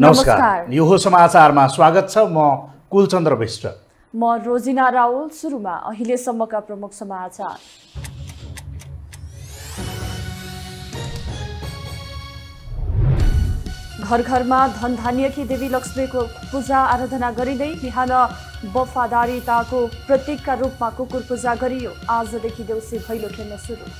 नमस्कार यो हो समाचारमा स्वागत छ म कुलचन्द्र विष्ट म रोजिना रावल सुरुमा अहिलेसम्मका प्रमुख समाचार घर घरमा धनधान्यकी देवी लक्ष्मीको पूजा आराधना गरिँदै बिहान वफादारीताको प्रतीकका रूपमा कुकुर पूजा गरियो आजदेखि देउसी भैलो खेल्न सुरु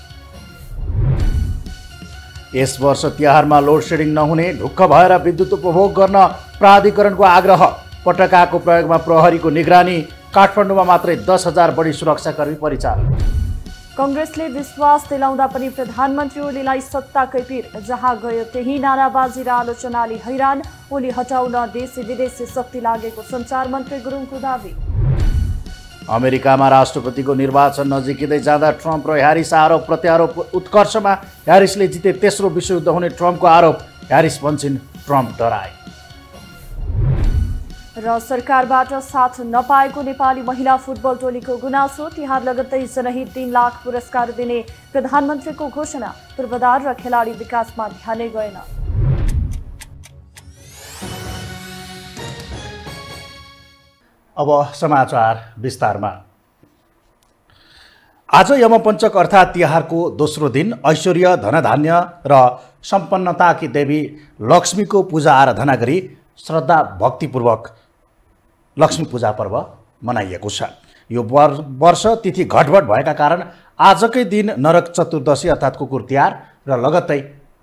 यस वर्ष तिहारमा लोड सेडिङ नहुने ढुक्क भएर विद्युत उपभोग गर्न प्राधिकरणको आग्रह पटकाको प्रयोगमा प्रहरीको निगरानी काठमाडौँमा मात्रै दस हजार बढी सुरक्षाकर्मी परिचालन कङ्ग्रेसले विश्वास दिलाउँदा पनि प्रधानमन्त्री ओलीलाई सत्ताकै पिर जहाँ गयो त्यही नाराबाजी र आलोचनाले हैरान ओली हटाउन देशी विदेशी शक्ति लागेको सञ्चार मन्त्री गुरुङको दावी अमेरिकामा राष्ट्रपतिको निर्वाचन नजिकिँदै जाँदा ट्रम्प र ह्यारिस आरोप प्रत्यारोप उत्कर्षमा ह्यारिसले जिते तेस्रो विश्वयुद्ध हुने ट्रम्पको आरोप ह्यारिस भन्छन् ट्रम्प डराए र सरकारबाट साथ नपाएको नेपाली महिला फुटबल टोलीको गुनासो तिहार लगत्तै जनहित तिन लाख पुरस्कार दिने प्रधानमन्त्रीको घोषणा पूर्वाधार र खेलाडी विकासमा ध्यानै गएन अब समाचार विस्तारमा आज यमपञ्चक अर्थात् तिहारको दोस्रो दिन ऐश्वर्य धनधान्य र सम्पन्नताकी देवी लक्ष्मीको पूजा आराधना गरी श्रद्धा भक्तिपूर्वक लक्ष्मी पूजा पर्व मनाइएको छ यो वर्ष तिथि घटबट भएका कारण आजकै दिन नरक चतुर्दशी अर्थात् कुकुर तिहार र लगत्तै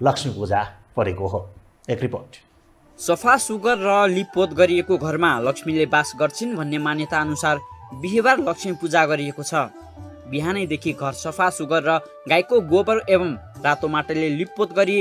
लक्ष्मी पूजा परेको हो एक रिपोर्ट सफा सुगर र लिपोत गरिएको घरमा लक्ष्मीले बास गर्छिन् भन्ने मान्यता अनुसार बिहिबार लक्ष्मी पूजा गरिएको छ बिहानैदेखि घर सफा सुगर र गाईको गोबर एवं रातो माटोले लिपोत गरी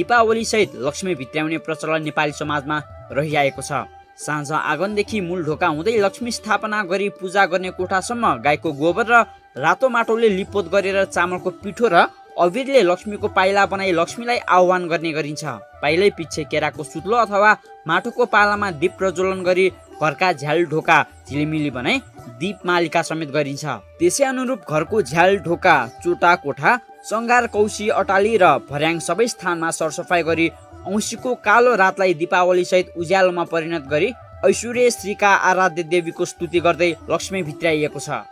दिपावलीसहित लक्ष्मी भित्र्याउने प्रचलन नेपाली समाजमा रहिआएको छ साँझ आँगनदेखि मूल ढोका हुँदै लक्ष्मी स्थापना गरी पूजा गर्ने कोठासम्म गाईको गोबर र रातो माटोले लिपोत गरेर चामलको पिठो र अविरले लक्ष्मीको पाइला बनाई लक्ष्मीलाई आह्वान गर्ने गरिन्छ पाइलै पछि केराको सुत्लो अथवा माटोको पालामा दीप प्रज्वलन गरी घरका झ्याल ढोका झिलिमिली बनाई दीप मालिका समेत गरिन्छ त्यसै अनुरूप घरको झ्याल ढोका चोटा कोठा सङ्घार कौशी अटाली र भर्याङ सबै स्थानमा सरसफाइ गरी औँसीको कालो रातलाई दीपावली सहित उज्यालोमा परिणत गरी ऐश्वर्य श्रीका आराध्य देवीको स्तुति गर्दै लक्ष्मी भित्राइएको छ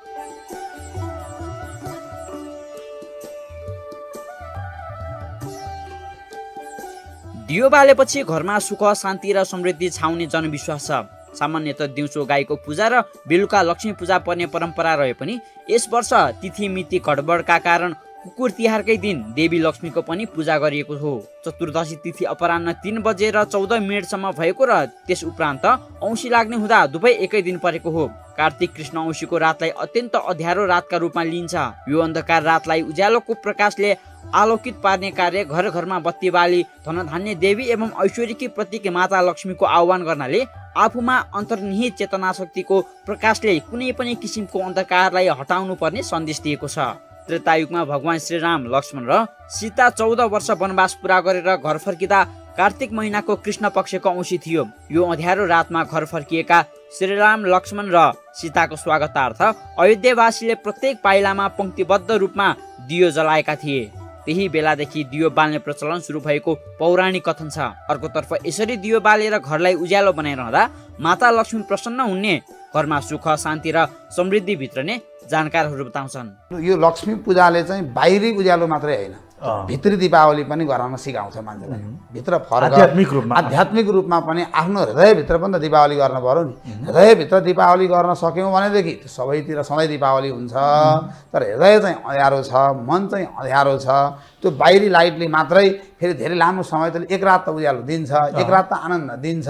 यो बालेपछि घरमा सुख शान्ति र समृद्धि छाउने जनविश्वास छ सामान्यत दिउँसो गाईको पूजा र बेलुका लक्ष्मी पूजा पर्ने परम्परा रहे पनि यस वर्ष तिथि मिति घडबडका कारण कुकुर तिहारकै दिन देवी लक्ष्मीको पनि पूजा गरिएको हो चतुर्दशी तिथि अपरान्न तिन बजेर चौध मिनटसम्म भएको र त्यस उपरान्त औँसी लाग्ने हुँदा दुवै एकै दिन परेको हो कार्तिक कृष्ण औँसीको रातलाई अत्यन्त अध्यारो रातका रूपमा लिइन्छ यो अन्धकार रातलाई उज्यालोको प्रकाशले आलोकित पार्ने कार्य घर घरमा बत्ती बाली धनधान्य देवी एवं ऐश्वर्यकी प्रतीक माता लक्ष्मीको आह्वान गर्नाले आफूमा अन्तर्निहित चेतना शक्तिको प्रकाशले कुनै पनि किसिमको अन्धकारलाई हटाउनु पर्ने सन्देश दिएको छ त्रेतायुगमा भगवान श्रीराम लक्ष्मण र सीता चौध वर्ष वनवास पुरा गरेर घर फर्किँदा कार्तिक महिनाको कृष्ण पक्षको औँसी थियो यो अँध्यारो रातमा घर फर्किएका श्रीराम लक्ष्मण र सीताको स्वागतार्थ अयोध्यावासीले प्रत्येक पाइलामा पङ्क्तिबद्ध रूपमा दियो जलाएका थिए त्यही बेलादेखि दियो बाल्ने प्रचलन सुरु भएको पौराणिक कथन छ अर्कोतर्फ यसरी दियो बालेर घरलाई उज्यालो बनाइरहँदा माता लक्ष्मी प्रसन्न हुने घरमा सुख शान्ति र समृद्धि भित्र नै जानकारहरू बताउँछन् यो लक्ष्मी पूजाले चाहिँ बाहिरी उज्यालो मात्रै होइन भित्री दिपावली पनि गराउन सिकाउँछ मान्छेले भित्र फरक रूपमा आध्यात्मिक रूपमा पनि आफ्नो हृदयभित्र पनि त दिपावली गर्न पऱ्यो नि हृदयभित्र दिपावली गर्न सक्यौँ भनेदेखि सबैतिर सधैँ दिपावली हुन्छ तर हृदय चाहिँ अँध्यारो छ मन चाहिँ अँध्यारो छ त्यो बाहिरी लाइटले मात्रै फेरि धेरै लामो समय त्यसले एक रात त उज्यालो दिन्छ एक रात त आनन्द दिन्छ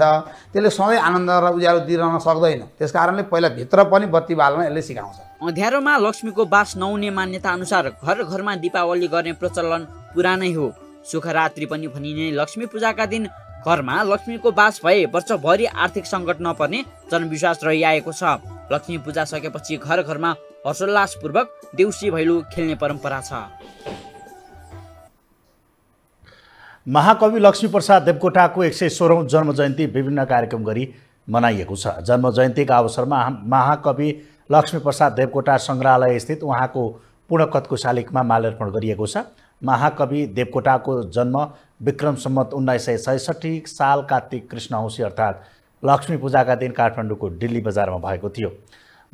त्यसले सधैँ आनन्द र उज्यालो दिइरहन सक्दैन त्यस कारणले पहिला भित्र पनि बत्ती बाल्न यसले सिकाउँछ अँध्यारोमा लक्ष्मीको बास नहुने मान्यता अनुसार घर घरमा दिपावली गर्ने प्रचलन पुरानै हो सुखरात्रि पनि भनिने लक्ष्मी पूजाका दिन घरमा लक्ष्मीको बास भए वर्षभरि आर्थिक सङ्कट नपर्ने जनविश्वास रहिआएको छ लक्ष्मी पूजा सकेपछि घर घरमा हर्षोल्लासपूर्वक देउसी भैलो खेल्ने परम्परा छ महाकवि लक्ष्मीप्रसाद देवकोटाको एक सय सोह्रौँ जन्म जयन्ती विभिन्न कार्यक्रम गरी मनाइएको छ जन्म जयन्तीका अवसरमा महाकवि लक्ष्मीप्रसाद देवकोटा सङ्ग्रहालय स्थित उहाँको पूर्णकथको शालिगमा माल्यार्पण गरिएको छ महाकवि देवकोटाको जन्म विक्रम सम्मत उन्नाइस सय छैसठी साल कार्तिक कृष्ण औँसी अर्थात् लक्ष्मी पूजाका दिन काठमाडौँको दिल्ली बजारमा भएको थियो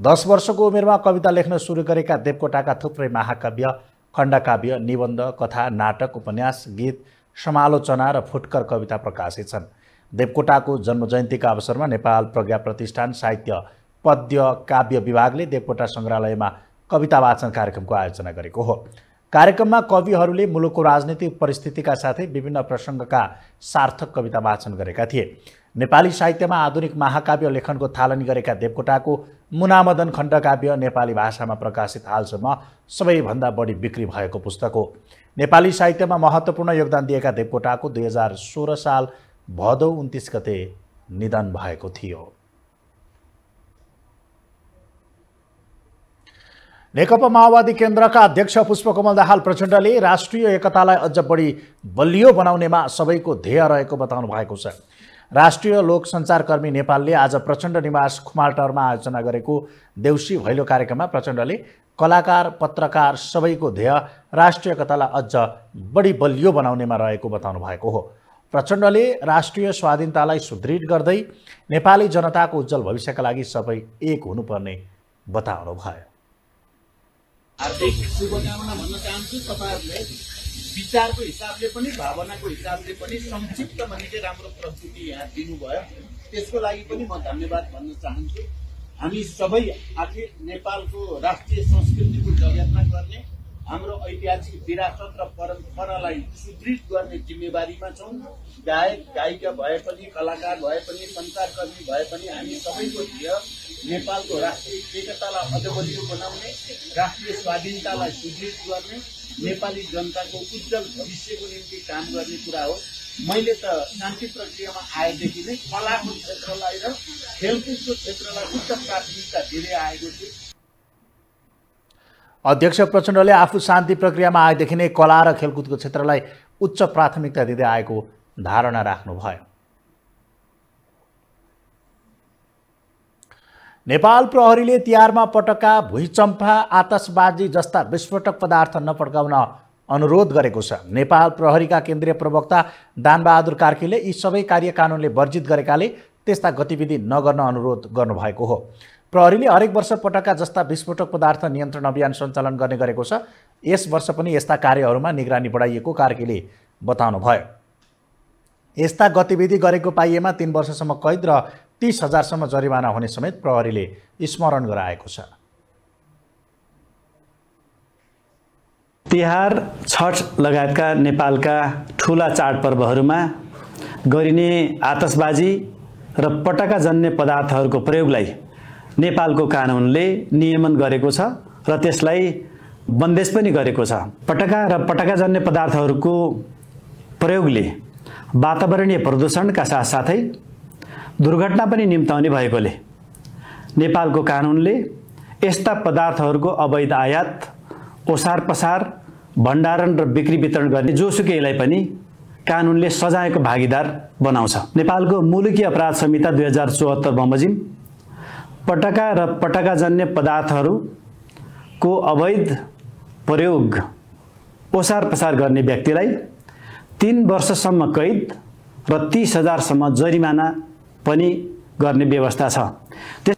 दस वर्षको उमेरमा कविता लेख्न सुरु गरेका देवकोटाका थुप्रै महाकाव्य खण्डकाव्य निबन्ध कथा नाटक उपन्यास गीत समालोचना र फुटकर कविता प्रकाशित छन् देवकोटाको जन्म जयन्तीका अवसरमा नेपाल प्रज्ञा प्रतिष्ठान साहित्य पद्य काव्य विभागले देवकोटा सङ्ग्रहालयमा कविता वाचन कार्यक्रमको आयोजना गरेको हो कार्यक्रममा कविहरूले मुलुकको राजनीतिक परिस्थितिका साथै विभिन्न प्रसङ्गका सार्थक कविता वाचन गरेका थिए नेपाली साहित्यमा आधुनिक महाकाव्य लेखनको थालनी गरेका देवकोटाको मुनामदन खण्डकाव्य नेपाली भाषामा प्रकाशित हालसम्म सबैभन्दा बढी बिक्री भएको पुस्तक हो नेपाली साहित्यमा महत्त्वपूर्ण योगदान दिएका देवकोटाको दुई हजार सोह्र साल भदौ उन्तिस गते निधन भएको थियो नेकपा माओवादी केन्द्रका अध्यक्ष पुष्पकमल दाहाल प्रचण्डले राष्ट्रिय एकतालाई अझ बढी बलियो बनाउनेमा सबैको ध्येय रहेको बताउनु भएको छ राष्ट्रिय लोकसञ्चारकर्मी नेपालले आज प्रचण्ड निवास खुमाल्टरमा आयोजना गरेको देउसी भैलो कार्यक्रममा प्रचण्डले कलाकार पत्रकार सबैको ध्येय राष्ट्रिय एकतालाई अझ बढी बलियो बनाउनेमा रहेको बताउनु भएको हो प्रचण्डले राष्ट्रिय स्वाधीनतालाई सुदृढ गर्दै नेपाली जनताको उज्जवल भविष्यका लागि सबै एक हुनुपर्ने बताउनु भयो हार्दिक शुभकामना भन्न चाहन्छु तपाईँहरूले विचारको हिसाबले पनि भावनाको हिसाबले पनि संक्षिप्तमा निकै राम्रो प्रस्तुति यहाँ दिनुभयो त्यसको लागि पनि म धन्यवाद भन्न चाहन्छु हामी सबै आखिर नेपालको राष्ट्रिय संस्कृतिको जगेर्ना गर्ने हाम्रो ऐतिहासिक विरासत र परम्परालाई सुदृढ गर्ने जिम्मेवारीमा छौँ गायक गायिका भए पनि कलाकार भए पनि सञ्चारकर्मी भए पनि हामी सबैको ध्येय नेपालको राष्ट्रिय एकतालाई अझ बलियो बनाउने राष्ट्रिय स्वाधीनतालाई सुदृढ गर्ने नेपाली जनताको उज्जवल भविष्यको निम्ति काम गर्ने कुरा हो मैले त शान्ति प्रक्रियामा आएदेखि नै कलाको क्षेत्रलाई र खेलकुदको क्षेत्रलाई उच्च प्राथमिकता दिँदै आएको छु अध्यक्ष प्रचण्डले आफू शान्ति प्रक्रियामा आएदेखि नै कला र खेलकुदको क्षेत्रलाई उच्च प्राथमिकता दिँदै आएको धारणा राख्नुभयो नेपाल प्रहरीले तिहारमा पटका भुइँचम्फा आतसबाजी जस्ता विस्फोटक पदार्थ नपड्काउन अनुरोध गरेको छ नेपाल प्रहरीका केन्द्रीय प्रवक्ता दानबहादुर कार्कीले यी सबै कार्य कानुनले वर्जित गरेकाले त्यस्ता गतिविधि नगर्न अनुरोध गर्नुभएको हो प्रहरीले हरेक वर्ष पटक्का जस्ता विस्फोटक पदार्थ नियन्त्रण अभियान सञ्चालन गर्ने गरेको छ यस वर्ष पनि यस्ता कार्यहरूमा निगरानी बढाइएको कार्कीले बताउनुभयो यस्ता गतिविधि गरेको पाइएमा तिन वर्षसम्म कैद र तिस हजारसम्म जरिवाना हुने समेत प्रहरीले स्मरण गराएको छ तिहार छठ लगायतका नेपालका ठुला चाडपर्वहरूमा गरिने आतसबाजी र पटाका जन्ने पदार्थहरूको प्रयोगलाई नेपालको कानुनले नियमन गरेको छ र त्यसलाई बन्देज पनि गरेको छ पटका र पटकाजन्य पदार्थहरूको प्रयोगले वातावरणीय प्रदूषणका साथसाथै दुर्घटना पनि निम्ताउने भएकोले नेपालको कानुनले यस्ता पदार्थहरूको अवैध आयात ओसार पसार भण्डारण र बिक्री वितरण गर्ने जोसुकैलाई पनि कानुनले सजायको भागीदार बनाउँछ नेपालको मुलुकी अपराध संहिता दुई हजार चौहत्तर बमोजिम पटका र पटकाजन्य पदार्थहरूको अवैध प्रयोग ओसार पसार गर्ने व्यक्तिलाई तिन वर्षसम्म कैद र तिस हजारसम्म जरिमाना पनि गर्ने व्यवस्था छ त्यस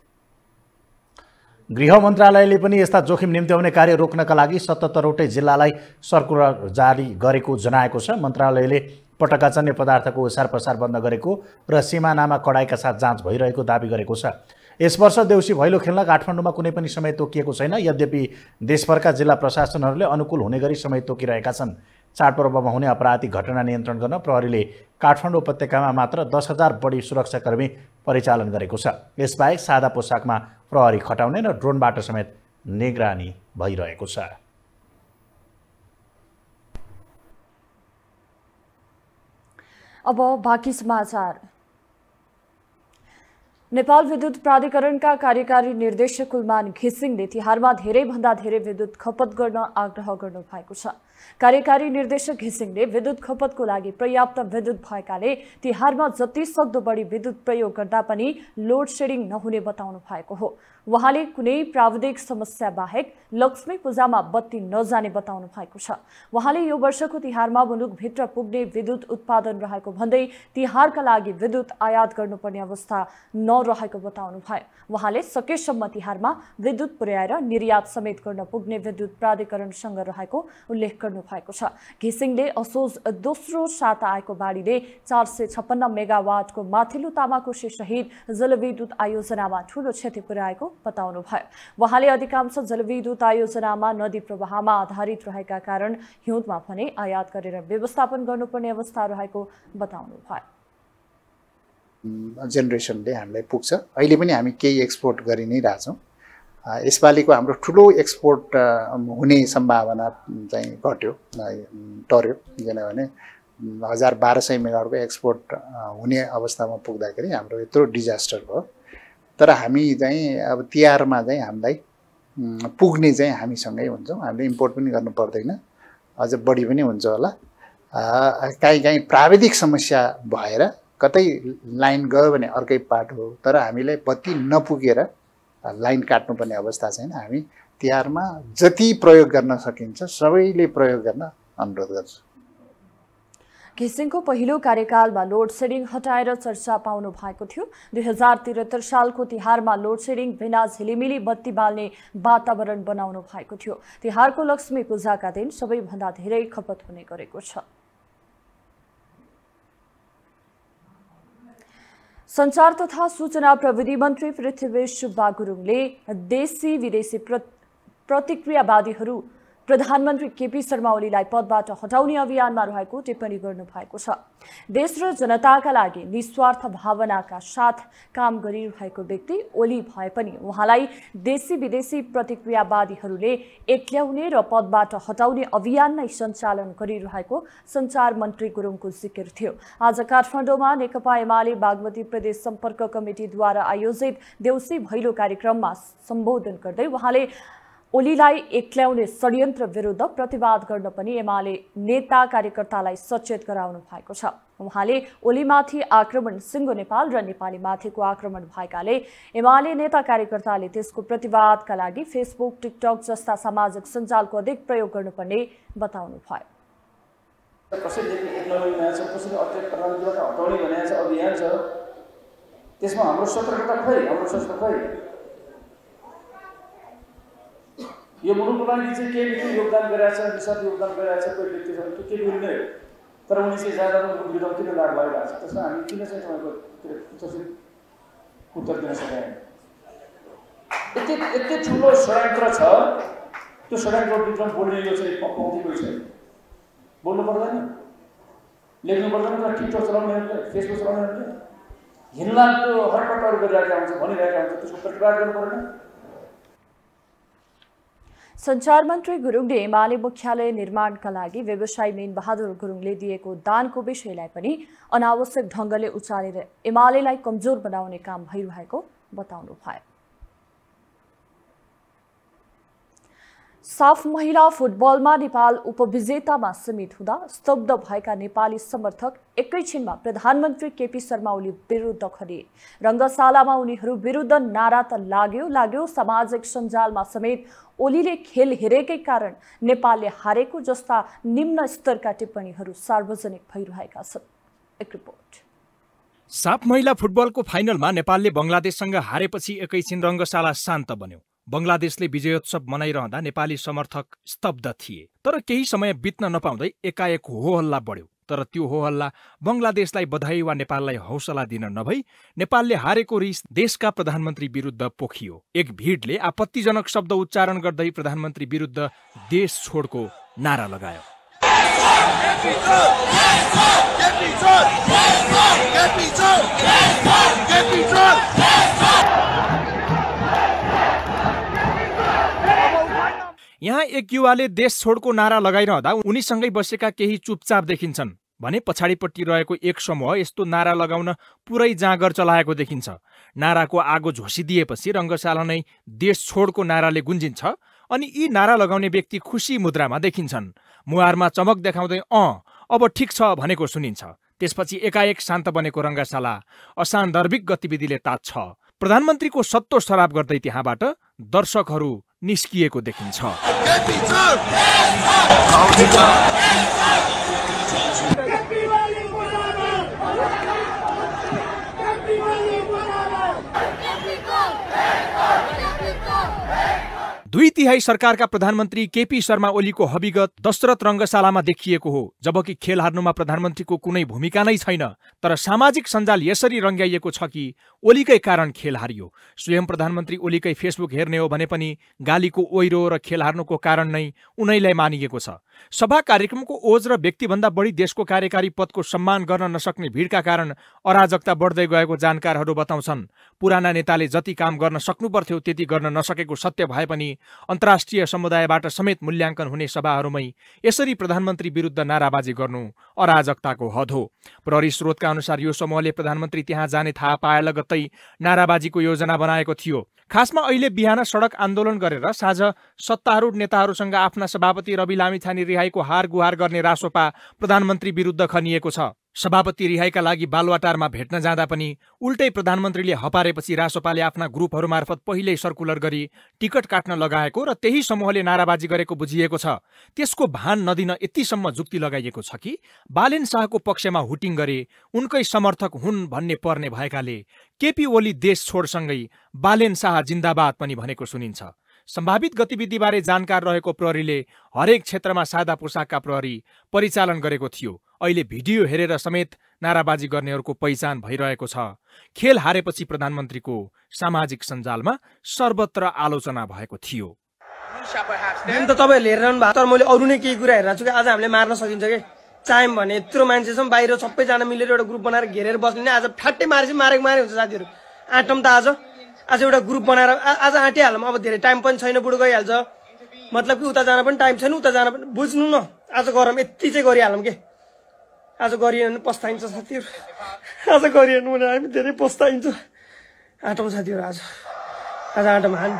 गृह मन्त्रालयले पनि यस्ता जोखिम निम्त्याउने कार्य रोक्नका लागि सतहत्तरवटै जिल्लालाई सर्कुलर जारी गरेको जनाएको छ मन्त्रालयले पटकाजन्य पदार्थको ओसार प्रसार बन्द गरेको र सिमानामा कडाइका साथ जाँच भइरहेको दावी गरेको छ यस वर्ष देउसी भैलो खेल्न काठमाडौँमा कुनै पनि समय तोकिएको छैन यद्यपि देशभरका जिल्ला प्रशासनहरूले अनुकूल हुने गरी समय तोकिरहेका छन् चाडपर्वमा हुने अपराधिक घटना नियन्त्रण गर्न प्रहरीले काठमाडौँ उपत्यकामा मात्र दस हजार बढी सुरक्षाकर्मी परिचालन गरेको छ यसबाहेक सादा पोसाकमा प्रहरी खटाउने र ड्रोनबाट समेत निगरानी भइरहेको छ अब बाँकी समाचार नेपाल विद्युत प्राधिकरणका कार्यकारी निर्देशक कुलमान घिसिङले तिहारमा धेरैभन्दा धेरै विद्युत खपत गर्न आग्रह गर्नु भएको छ कार्यकारी निर्देशक घिसिङले विद्युत खपतको लागि पर्याप्त विद्युत भएकाले तिहारमा जति सक्दो बढी विद्युत प्रयोग गर्दा पनि लोड सेडिङ नहुने बताउनु भएको हो उहाँले कुनै प्राविधिक समस्या बाहेक लक्ष्मी पूजामा बत्ती नजाने बताउनु भएको छ उहाँले यो वर्षको तिहारमा मुलुकभित्र पुग्ने विद्युत उत्पादन रहेको भन्दै तिहारका लागि विद्युत आयात गर्नुपर्ने अवस्था नरहेको बताउनु भयो उहाँले सकेसम्म तिहारमा विद्युत पुर्याएर निर्यात समेत गर्न पुग्ने विद्युत प्राधिकरणसँग रहेको उल्लेख गर्नु गर्नु भएको छ घिसिङले असोज दोस्रो साता आएको बाढीले चार सय छप्पन्न मेगावाटको माथिल्लो तामाकोशी सहित जलविद्युत आयोजनामा ठूलो क्षति पुर्याएको बताउनुभयो उहाँले अधिकांश जलविद्युत आयोजनामा नदी प्रवाहमा आधारित रहेका कारण हिउँदमा भने आयात गरेर व्यवस्थापन गर्नुपर्ने अवस्था रहेको बताउनुभयो जेनेरेसनले हामीलाई पुग्छ अहिले पनि हामी केही एक्सपोर्ट गरि नै रहेछौँ यसपालिको हाम्रो ठुलो एक्सपोर्ट हुने सम्भावना चाहिँ घट्यो टर्यो किनभने हजार बाह्र सय मेगावटको एक्सपोर्ट हुने अवस्थामा पुग्दाखेरि हाम्रो यत्रो डिजास्टर भयो तर हामी चाहिँ अब तिहारमा चाहिँ हामीलाई पुग्ने चाहिँ हामीसँगै हुन्छौँ हामीले इम्पोर्ट पनि गर्नु पर्दैन अझ बढी पनि हुन्छ होला काहीँ काहीँ प्राविधिक समस्या भएर कतै लाइन गयो भने अर्कै पार्ट हो तर हामीलाई बत्ती नपुगेर लाइन काट्नुपर्ने अवस्था छैन हामी तिहारमा जति प्रयोग गर्न सकिन्छ सबैले प्रयोग गर्न अनुरोध गर्छु घिसिङको पहिलो कार्यकालमा लोड सेडिङ हटाएर चर्चा पाउनु भएको थियो दुई हजार त्रिहत्तर सालको तिहारमा लोड सेडिङ बिना झिलिमिली बत्ती बाल्ने वातावरण बनाउनु भएको थियो तिहारको लक्ष्मी पूजाका दिन सबैभन्दा धेरै खपत हुने गरेको छ सञ्चार तथा सूचना प्रविधि मन्त्री पृथ्वी सुब्बा गुरुङले देशी विदेशी प्र प्रतिक्रियावादीहरू प्रधानमन्त्री केपी शर्मा ओलीलाई पदबाट हटाउने अभियानमा रहेको टिप्पणी गर्नु भएको छ देश र जनताका लागि निस्वार्थ भावनाका साथ काम गरिरहेको व्यक्ति ओली भए पनि उहाँलाई देशी विदेशी प्रतिक्रियावादीहरूले एक्ल्याउने र पदबाट हटाउने अभियान नै सञ्चालन गरिरहेको सञ्चार मन्त्री गुरुङको जिकिर थियो आज काठमाडौँमा नेकपा एमाले बागमती प्रदेश सम्पर्क कमिटीद्वारा आयोजित देउसी भैलो कार्यक्रममा सम्बोधन गर्दै उहाँले ओलीलाई एक्ल्याउने षड्यन्त्र विरुद्ध प्रतिवाद गर्न पनि एमाले नेता कार्यकर्तालाई सचेत गराउनु भएको छ उहाँले ओलीमाथि आक्रमण सिङ्गो नेपाल र नेपालीमाथिको आक्रमण भएकाले एमाले नेता कार्यकर्ताले त्यसको प्रतिवादका लागि फेसबुक टिकटक जस्ता सामाजिक सञ्जालको अधिक प्रयोग गर्नुपर्ने बताउनु भयो त्यसमा हाम्रो सतर्कता हाम्रो यो मुलुकको लागि चाहिँ केही व्यक्ति योगदान गरिरहेछ निसन्त योगदान गरिरहेछ कोही व्यक्ति छ त्यो केही मिल्ने तर उनी चाहिँ ज्यादा मुलुकको विरोध किन लाग भइरहेको छ त्यसमा हामी किन चाहिँ तपाईँको उत्तर दिन सकेन यति यति ठुलो षड्यन्त्र छ त्यो विक्रम बोल्ने यो चाहिँ पाउँदै छैन बोल्नु पर्दैन लेख्नु पर्दैन तर ट्विटर चलाउनेहरूले फेसबुक चलाउनेहरूले हिँड्लाग्दो हटपटहरू गरिरहेको हुन्छ भनिरहेका हुन्छ त्यसको प्रतिवाद गर्नु पर्दैन सञ्चार मन्त्री गुरुङले एमाले मुख्यालय निर्माणका लागि व्यवसायी मेन बहादुर गुरुङले दिएको दानको विषयलाई पनि अनावश्यक ढङ्गले उचालेर एमालेलाई कमजोर बनाउने काम भइरहेको बताउनुभयो साफ महिला फुटबलमा नेपाल उपविजेतामा सीमित हुँदा स्तब्ध भएका नेपाली समर्थक एकैछिनमा प्रधानमन्त्री केपी शर्मा ओली विरुद्ध खरिए रङ्गशालामा उनीहरू विरुद्ध नारा त लाग्यो लाग्यो सामाजिक सञ्जालमा समेत ओलीले खेल हेरेकै कारण नेपालले हारेको जस्ता निम्न स्तरका टिप्पणीहरू सार्वजनिक भइरहेका छन् एक रिपोर्ट साप महिला फुटबलको फाइनलमा नेपालले बङ्गलादेशसँग हारेपछि एकैछिन रङ्गशाला शान्त बन्यो बङ्गलादेशले विजयोत्सव मनाइरहँदा नेपाली समर्थक स्तब्ध थिए तर केही समय बित्न नपाउँदै एकाएक हो हल्ला बढ्यो तर त्यो हो हल्ला बङ्गलादेशलाई बधाई वा नेपाललाई हौसला दिन नभई नेपालले हारेको रिस देशका प्रधानमन्त्री विरुद्ध पोखियो एक भिडले आपत्तिजनक शब्द उच्चारण गर्दै प्रधानमन्त्री विरुद्ध देश छोडको नारा लगायो यहाँ एक युवाले देश छोडको नारा लगाइरहँदा उनीसँगै बसेका केही चुपचाप देखिन्छन् भने पछाडिपट्टि रहेको एक समूह यस्तो नारा लगाउन पुरै जाँगर चलाएको देखिन्छ नाराको आगो झोसिदिएपछि रङ्गशाला नै देश छोडको नाराले गुन्जिन्छ अनि यी नारा लगाउने व्यक्ति खुसी मुद्रामा देखिन्छन् मुहारमा चमक देखाउँदै दे अँ अब ठिक छ भनेको सुनिन्छ त्यसपछि एकाएक शान्त बनेको रङ्गशाला असान्दर्भिक गतिविधिले तात्छ प्रधानमन्त्रीको सत्तो शराब गर्दै त्यहाँबाट दर्शकहरू निस्किएको देखिन्छ तिहाई का प्रधानमंत्री केपी शर्मा ओली को हबीगत दशरथ रंगशाला में देखिएको हो जबकि खेल हार्नुमा प्रधानमन्त्रीको कुनै भूमिका नै तर सामाजिक संजाल इसी रङ्ग्याइएको कि ओलीकै कारण खेल हारियो स्वयं प्रधानमंत्री ओलीकै फेसबुक हेने हो भने को ओहरो ओहिरो र खेल कारण नई उनैलाई मानिएको सभा कार्यक्रमको ओज र व्यक्तिभन्दा बढी देशको कार्यकारी पदको सम्मान गर्न नसक्ने भिडका कारण अराजकता बढ्दै गएको जानकारहरू बताउँछन् पुराना नेताले जति काम गर्न सक्नुपर्थ्यो त्यति गर्न नसकेको सत्य भए पनि अन्तर्राष्ट्रिय समुदायबाट समेत मूल्याङ्कन हुने सभाहरूमै यसरी प्रधानमन्त्री विरुद्ध नाराबाजी गर्नु अराजकताको हद हो प्रहरी स्रोतका अनुसार यो समूहले प्रधानमन्त्री त्यहाँ जाने थाहा पाए लगत्तै नाराबाजीको योजना बनाएको थियो खासमा अहिले बिहान सडक आन्दोलन गरेर साँझ सत्तारूढ नेताहरूसँग आफ्ना सभापति रवि लामिछाने रिहाईको हार गुहार गर्ने रासोपा प्रधानमन्त्री विरुद्ध खनिएको छ सभापति रिहाईका लागि बालुवाटारमा भेट्न जाँदा पनि उल्टै प्रधानमन्त्रीले हपारेपछि रासोपाले आफ्ना ग्रुपहरू मार्फत पहिल्यै सर्कुलर गरी टिकट काट्न लगाएको र त्यही समूहले नाराबाजी गरेको बुझिएको छ त्यसको भान नदिन यतिसम्म जुक्ति लगाइएको छ कि बालेन शाहको पक्षमा हुटिङ गरे उनकै समर्थक हुन् भन्ने पर्ने भएकाले केपी ओली देश छोडसँगै बालेन शाह जिन्दाबाद पनि भनेको सुनिन्छ सम्भावित गतिविधिबारे जानकार रहेको प्रहरीले हरेक क्षेत्रमा सादा पोसाकका प्रहरी परिचालन गरेको थियो अहिले भिडियो हेरेर समेत नाराबाजी गर्नेहरूको पहिचान भइरहेको छ खेल हारेपछि प्रधानमन्त्रीको सामाजिक सञ्जालमा सर्वत्र आलोचना भएको थियो त तपाईँहरूले हेरिरहनु भएको तर मैले अरू नै केही कुरा छु आज हामीले मार्न सकिन्छ कि चाह्यौँ भने यत्रो मान्छेसम्म बाहिर सबैजना मिलेर एउटा ग्रुप बनाएर घेरेर बस्ने आज ठ्याट्टै मारेपछि मारेको मारे हुन्छ साथीहरू आटम त आज आज एउटा ग्रुप बनाएर आज आँटिहालौँ अब धेरै टाइम पनि छैन बुढो गइहाल्छ मतलब कि उता जान पनि टाइम छैन उता जान पनि बुझ्नु न आज गरौँ यति चाहिँ गरिहालौँ कि आज गरियो भने पस्ताइन्छ साथीहरू आज गरियो भने हामी धेरै पस्ताइन्छ आँटौँ साथीहरू आज आज आँटौँ हान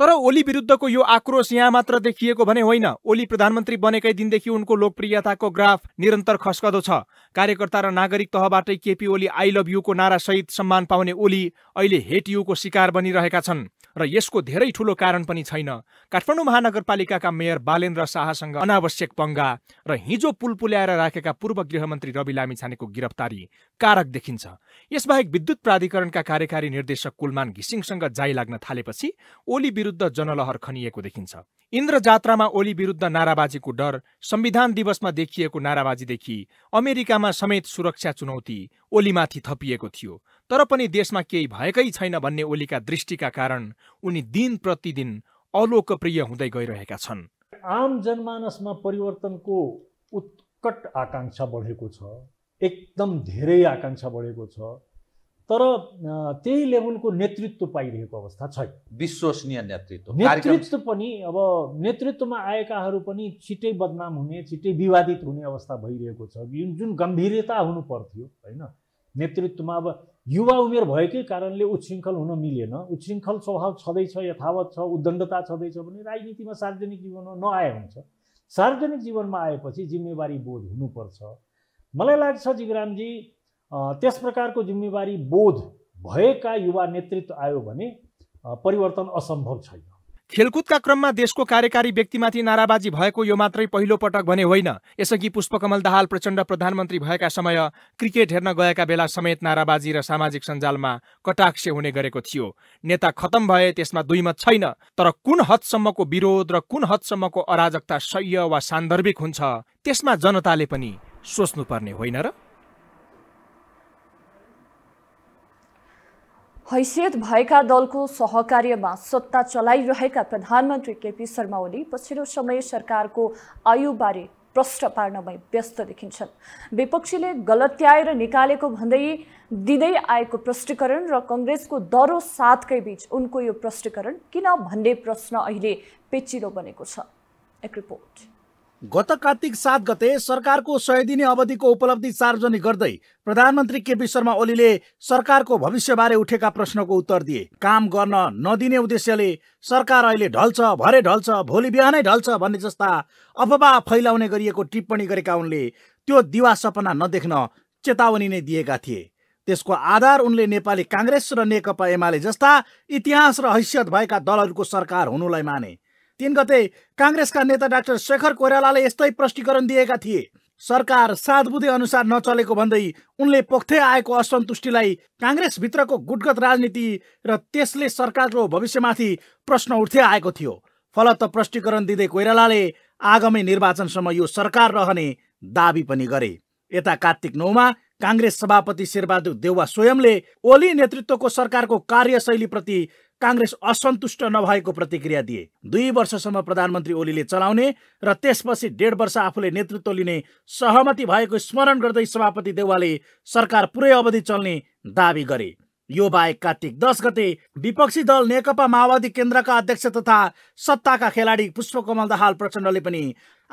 तर ओली विरुद्धको यो आक्रोश यहाँ मात्र देखिएको भने होइन ओली प्रधानमन्त्री बनेकै दिनदेखि उनको लोकप्रियताको ग्राफ निरन्तर खस्कदो छ कार्यकर्ता र नागरिक तहबाटै केपी ओली आई लभ युको नारासहित सम्मान पाउने ओली अहिले हेट युको शिकार बनिरहेका छन् र यसको धेरै ठुलो कारण पनि छैन काठमाडौँ महानगरपालिकाका मेयर बालेन्द्र शाहसँग अनावश्यक पङ्गा र हिजो पुल पुल्याएर राखेका पूर्व गृहमन्त्री रवि लामिछानेको गिरफ्तारी कारक देखिन्छ यसबाहेक विद्युत प्राधिकरणका कार्यकारी निर्देशक कुलमान घिसिङसँग जाई लाग्न थालेपछि ओली विरुद्ध जनलहर खनिएको देखिन्छ इन्द्र जात्रामा ओली विरुद्ध नाराबाजीको डर संविधान दिवसमा देखिएको नाराबाजीदेखि अमेरिकामा समेत सुरक्षा चुनौती ओलीमाथि थपिएको थियो तर पनि देशमा केही भएकै छैन भन्ने ओलीका दृष्टिका कारण उनी दिन प्रतिदिन अलोकप्रिय हुँदै गइरहेका छन् आम जनमानसमा परिवर्तनको उत्कट आकाङ्क्षा बढेको छ एकदम धेरै आकाङ्क्षा बढेको छ तर त्यही लेभलको नेतृत्व पाइरहेको अवस्था छैन विश्वसनीय नेतृत्व नेतृत्व पनि अब नेतृत्वमा आएकाहरू पनि छिटै बदनाम हुने छिटै विवादित हुने अवस्था भइरहेको छ जुन जुन गम्भीरता हुनु पर्थ्यो होइन नेतृत्वमा अब युवा उमेर भएकै कारणले उच्छृङ्खल हुन मिलेन उच्छृङ्खल स्वभाव छँदैछ यथावत छ उद्दण्डता छँदैछ भने राजनीतिमा सार्वजनिक जीवनमा नआए हुन्छ सार्वजनिक जीवनमा आएपछि जिम्मेवारी बोध हुनुपर्छ मलाई लाग्छ जीवरामजी त्यस प्रकारको जिम्मेवारी बोध भएका युवा नेतृत्व आयो भने परिवर्तन असम्भव छैन खेलकुदका क्रममा देशको कार्यकारी व्यक्तिमाथि नाराबाजी भएको यो मात्रै पहिलो पटक भने होइन यसअघि पुष्पकमल दाहाल प्रचण्ड प्रधानमन्त्री भएका समय क्रिकेट हेर्न गएका बेला समेत नाराबाजी र सामाजिक सञ्जालमा कटाक्ष हुने गरेको थियो नेता खतम भए त्यसमा दुई मत छैन तर कुन हदसम्मको विरोध र कुन हदसम्मको अराजकता सह्य वा सान्दर्भिक हुन्छ त्यसमा जनताले पनि सोच्नुपर्ने होइन र हैसियत भएका दलको सहकार्यमा सत्ता चलाइरहेका प्रधानमन्त्री केपी शर्मा ओली पछिल्लो समय सरकारको आयुबारे प्रश्न पार्नमै व्यस्त देखिन्छन् विपक्षीले गलत्याएर निकालेको भन्दै दिँदै आएको प्रष्टीकरण र कङ्ग्रेसको दरो साथकै बीच उनको यो प्रष्टीकरण किन भन्ने प्रश्न अहिले पेचिलो बनेको छ एक रिपोर्ट गत कार्तिक सात गते सरकारको सय दिने अवधिको उपलब्धि सार्वजनिक गर्दै प्रधानमन्त्री केपी शर्मा ओलीले सरकारको भविष्यबारे उठेका प्रश्नको उत्तर दिए काम गर्न नदिने उद्देश्यले सरकार अहिले ढल्छ भरे ढल्छ भोलि बिहानै ढल्छ भन्ने जस्ता अफवाह फैलाउने गरिएको टिप्पणी गरेका उनले त्यो दिवा सपना नदेख्न चेतावनी नै दिएका थिए त्यसको आधार उनले नेपाली काङ्ग्रेस र नेकपा एमाले जस्ता इतिहास र हैसियत भएका दलहरूको सरकार हुनुलाई माने तीन गते काङ्ग्रेसका नेता डाक्टर शेखर कोइरालाले यस्तै प्रष्टीकरण दिएका थिए सरकार साधबुधे अनुसार नचलेको भन्दै उनले पोख्थे आएको असन्तुष्टिलाई काङ्ग्रेसभित्रको गुटगत राजनीति र त्यसले सरकारको भविष्यमाथि प्रश्न उठ्थे आएको थियो फलत प्रष्टीकरण दिँदै कोइरालाले आगामी निर्वाचनसम्म यो सरकार रहने दावी पनि गरे यता कार्तिक नौमा काङ्ग्रेस सभापति शेरबहादुर देउवा स्वयंले ओली नेतृत्वको सरकारको कार्यशैलीप्रति काङ्ग्रेस असन्तुष्ट नभएको प्रतिक्रिया दिए दुई वर्षसम्म प्रधानमन्त्री ओलीले चलाउने र त्यसपछि डेढ वर्ष आफूले नेतृत्व लिने सहमति भएको स्मरण गर्दै सभापति देउवाले सरकार पुरै अवधि चल्ने दावी गरे यो बाहेक कार्तिक दस गते विपक्षी दल नेकपा माओवादी केन्द्रका अध्यक्ष तथा सत्ताका खेलाडी पुष्पकमल दाहाल प्रचण्डले पनि